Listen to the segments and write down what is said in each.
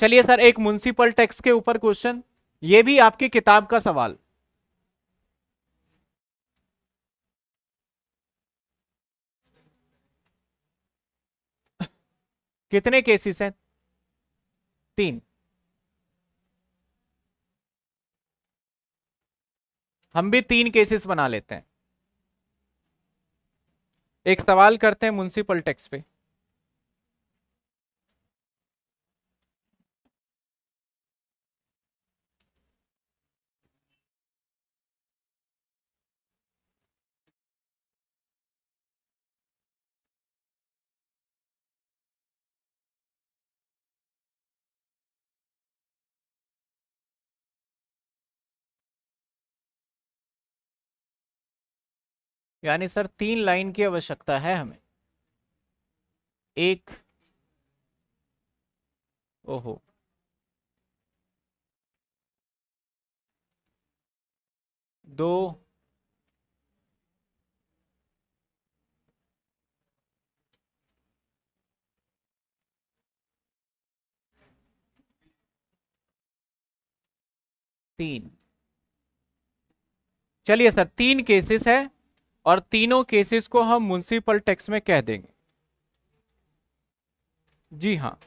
चलिए सर एक municipal tax के ऊपर क्वेश्चन ये भी आपकी किताब का सवाल कितने केसेस हैं तीन हम भी तीन केसेस बना लेते हैं एक सवाल करते हैं म्यूनसिपल टैक्स पे यानी सर तीन लाइन की आवश्यकता है हमें एक ओहो दो तीन चलिए सर तीन केसेस है और तीनों केसेस को हम म्यूनसिपल टैक्स में कह देंगे जी हाँ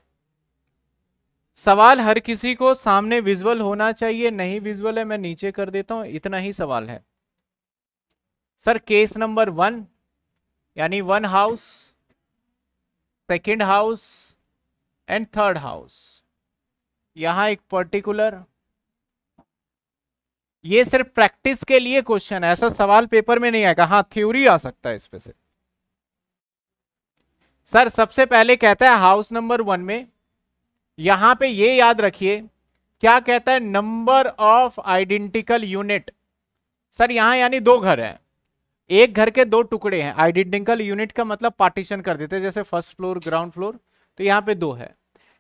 सवाल हर किसी को सामने विजुअल होना चाहिए नहीं विजुअल है मैं नीचे कर देता हूं इतना ही सवाल है सर केस नंबर वन यानी one house second house and third house यहां एक पर्टिकुलर ये सिर्फ प्रैक्टिस के लिए क्वेश्चन है ऐसा सवाल पेपर में नहीं आएगा हाँ थ्योरी आ सकता है इसमें से सर सबसे पहले कहता है हाउस नंबर वन में यहां पे ये याद रखिए क्या कहता है number of identical unit sir यहां यानी दो घर हैं एक घर के दो टुकड़े हैं आइडेंटिकल यूनिट का मतलब पार्टीशन कर देते हैं जैसे फर्स्ट फ्लोर ग्राउंड फ्लोर तो यहां पे दो है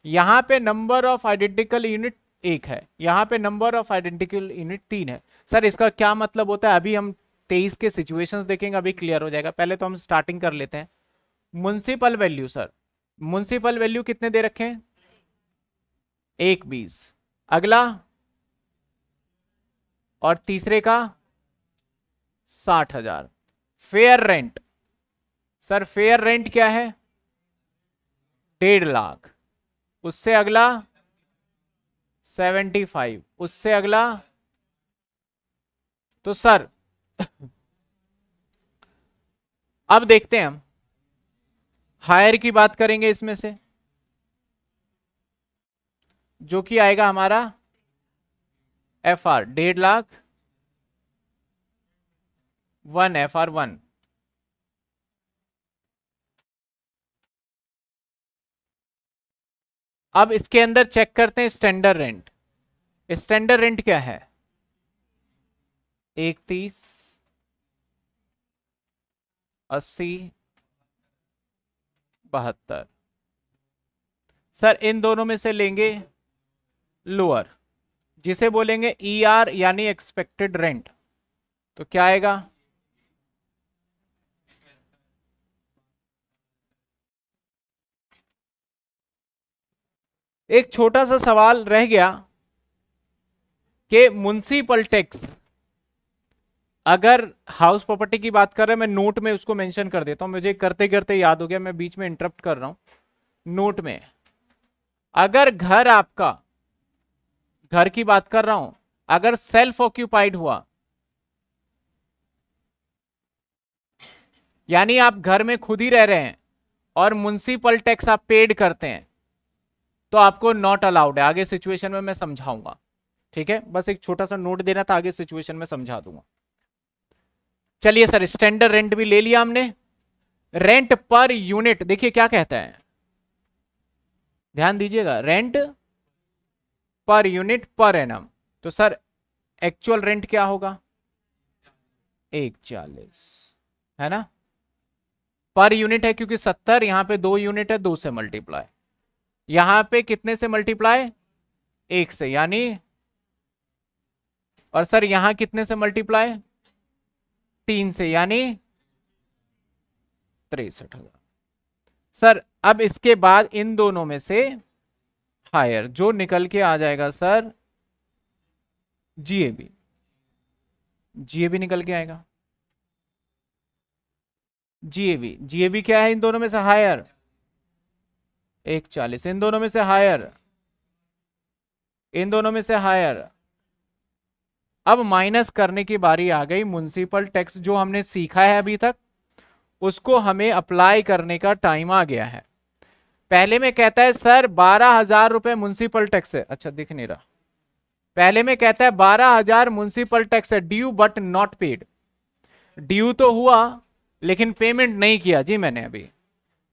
यहां पे नंबर ऑफ आइडेंटिकल यूनिट एक है यहाँ पे नंबर ऑफ आइडेंटिकल यूनिट तीन है सर इसका क्या मतलब होता है अभी हम तेईस के सिचुएशंस देखेंगे अभी क्लियर हो जाएगा पहले तो हम स्टार्टिंग कर लेते हैं municipal value sir municipal value कितने दे रखे हैं एक बीस अगला और तीसरे का साठ हजार fair rent sir fair rent क्या है डेढ़ लाख उससे अगला सेवेंटी फाइव उससे अगला तो सर अब देखते हैं हम हायर की बात करेंगे इसमें से जो कि आएगा हमारा एफ आर डेढ़ lakh one F R one अब इसके अंदर चेक करते हैं स्टैंडर्ड रेंट स्टैंडर्ड रेंट क्या है एक तीस अस्सी बहत्तर सर इन दोनों में से लेंगे लोअर जिसे बोलेंगे ई e यानी एक्सपेक्टेड रेंट तो क्या आएगा एक छोटा सा सवाल रह गया कि म्यूनसिपल टैक्स अगर हाउस प्रॉपर्टी की बात कर रहे हैं मैं नोट में उसको मेंशन कर देता हूं मुझे करते करते याद हो गया मैं बीच में इंटरप्ट कर रहा हूं नोट में अगर घर आपका घर की बात कर रहा हूं अगर सेल्फ ऑक्यूपाइड हुआ यानी आप घर में खुद ही रह रहे हैं और म्यूनसिपल टैक्स आप पेड करते हैं तो आपको नॉट अलाउड है आगे सिचुएशन में मैं समझाऊंगा ठीक है बस एक छोटा सा नोट देना था आगे सिचुएशन में समझा दूंगा चलिए सर स्टैंडर्ड रेंट भी ले लिया हमने रेंट पर यूनिट देखिए क्या कहता है ध्यान दीजिएगा rent per unit per annum तो सर एक्चुअल रेंट क्या होगा एक चालीस है ना पर यूनिट है क्योंकि सत्तर यहां पे दो यूनिट है दो से मल्टीप्लाई यहां पे कितने से मल्टीप्लाई एक से यानी और सर यहां कितने से मल्टीप्लाई तीन से यानी तिरसठ हजार सर अब इसके बाद इन दोनों में से हायर जो निकल के आ जाएगा सर जीएबी जीएबी निकल के आएगा जीएबी जीएबी क्या है इन दोनों में से हायर एक चालीस इन दोनों में से हायर इन दोनों में से हायर अब माइनस करने की बारी आ गई म्यूनसिपल टैक्स जो हमने सीखा है अभी तक उसको हमें अप्लाई करने का टाइम आ गया है पहले में कहता है सर बारह हजार रुपये म्यूनसिपल टैक्स है अच्छा दिख नहीं रहा पहले में कहता है बारह हजार म्यूनसिपल टैक्स है due but not paid due तो हुआ लेकिन पेमेंट नहीं किया जी मैंने अभी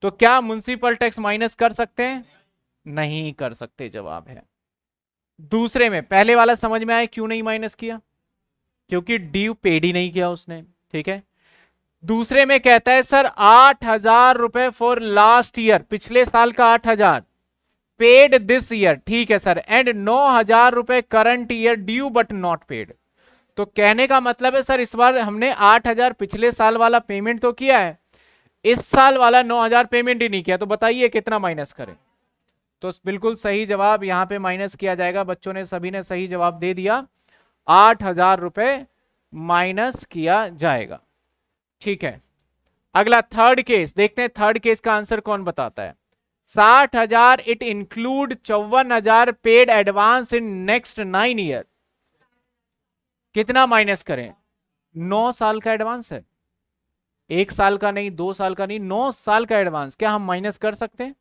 तो क्या म्यूनसिपल टैक्स माइनस कर सकते हैं नहीं कर सकते जवाब है दूसरे में पहले वाला समझ में आया क्यों नहीं माइनस किया क्योंकि ड्यू पेड ही नहीं किया उसने ठीक है दूसरे में कहता है सर आठ हजार रुपए फॉर लास्ट ईयर पिछले साल का आठ हजार पेड दिस ईयर ठीक है सर एंड नौ हजार रुपए current year due but not paid तो कहने का मतलब है सर इस बार हमने आठ हजार पिछले साल वाला पेमेंट तो किया है इस साल वाला 9000 पेमेंट ही नहीं किया तो बताइए कितना माइनस करें तो बिल्कुल सही जवाब यहां पे माइनस किया जाएगा बच्चों ने सभी ने सही जवाब दे दिया आठ हजार माइनस किया जाएगा ठीक है अगला थर्ड केस देखते हैं थर्ड केस का आंसर कौन बताता है साठ हजार इट इंक्लूड चौवन हजार paid advance in next nine year कितना माइनस करें नौ साल का एडवांस है एक साल का नहीं दो साल का नहीं नौ साल का एडवांस क्या हम माइनस कर सकते हैं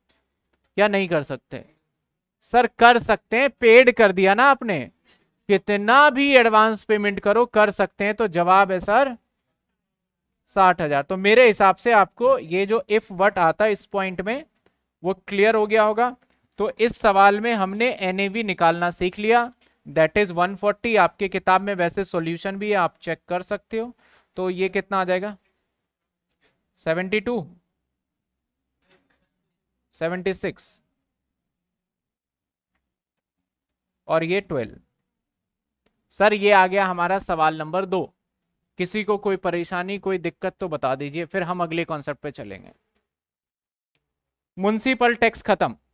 या नहीं कर सकते सर कर सकते हैं पेड कर दिया ना आपने कितना भी एडवांस पेमेंट करो कर सकते हैं तो जवाब है सर साठ हजार तो मेरे हिसाब से आपको ये जो इफ वट आता है इस पॉइंट में वो क्लियर हो गया होगा तो इस सवाल में हमने एन निकालना सीख लिया दैट इज 140 आपके किताब में वैसे सॉल्यूशन भी है आप चेक कर सकते हो तो ये कितना आ जाएगा सेवेंटी टू सेवेंटी सिक्स और ये ट्वेल्व सर ये आ गया हमारा सवाल नंबर दो किसी को कोई परेशानी कोई दिक्कत तो बता दीजिए फिर हम अगले कॉन्सेप्ट पे चलेंगे म्यूनसिपल टैक्स खत्म